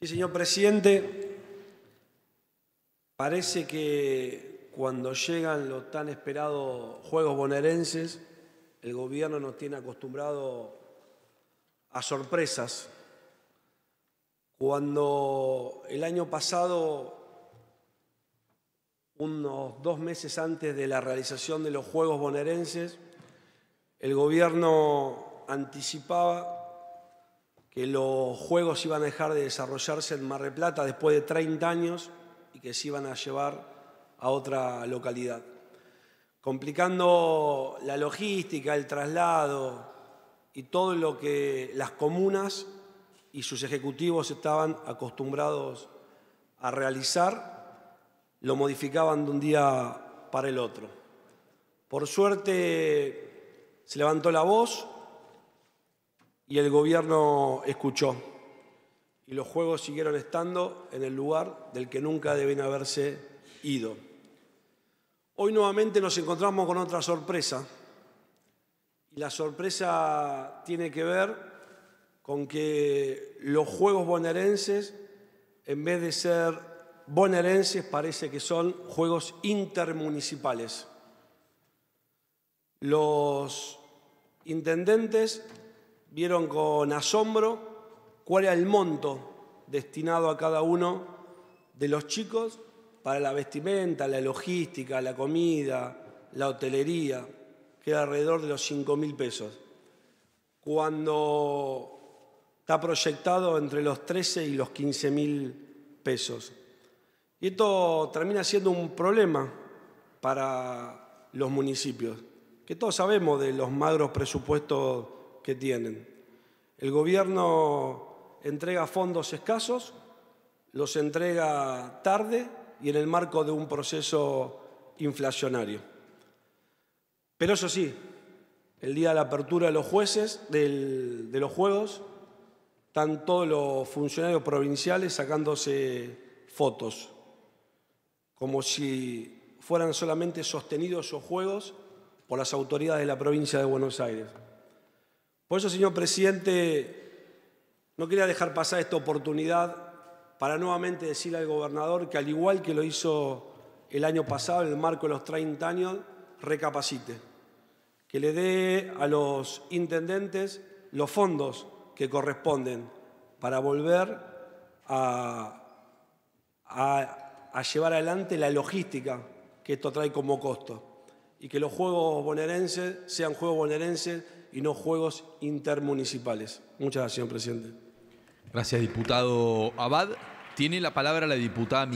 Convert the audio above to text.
Sí, señor presidente. Parece que cuando llegan los tan esperados Juegos Bonaerenses, el gobierno nos tiene acostumbrado a sorpresas. Cuando el año pasado unos dos meses antes de la realización de los Juegos Bonaerenses, el gobierno anticipaba que los juegos iban a dejar de desarrollarse en Mar Plata después de 30 años y que se iban a llevar a otra localidad, complicando la logística, el traslado y todo lo que las comunas y sus ejecutivos estaban acostumbrados a realizar, lo modificaban de un día para el otro. Por suerte se levantó la voz, y el gobierno escuchó. Y los juegos siguieron estando en el lugar del que nunca deben haberse ido. Hoy nuevamente nos encontramos con otra sorpresa. Y la sorpresa tiene que ver con que los juegos bonaerenses, en vez de ser bonaerenses, parece que son juegos intermunicipales. Los intendentes vieron con asombro cuál era el monto destinado a cada uno de los chicos para la vestimenta, la logística, la comida, la hotelería, que era alrededor de los 5 mil pesos. Cuando está proyectado entre los 13 y los 15 mil pesos. Y esto termina siendo un problema para los municipios, que todos sabemos de los magros presupuestos que tienen. El gobierno entrega fondos escasos, los entrega tarde y en el marco de un proceso inflacionario. Pero eso sí, el día de la apertura de los jueces, de los juegos, están todos los funcionarios provinciales sacándose fotos, como si fueran solamente sostenidos esos juegos por las autoridades de la provincia de Buenos Aires. Por eso, señor presidente, no quería dejar pasar esta oportunidad para nuevamente decirle al gobernador que al igual que lo hizo el año pasado, en el marco de los 30 años, recapacite, que le dé a los intendentes los fondos que corresponden para volver a, a llevar adelante la logística que esto trae como costo y que los juegos bonaerenses sean juegos bonaerenses y no juegos intermunicipales. Muchas gracias, señor presidente. Gracias, diputado Abad. Tiene la palabra la diputada.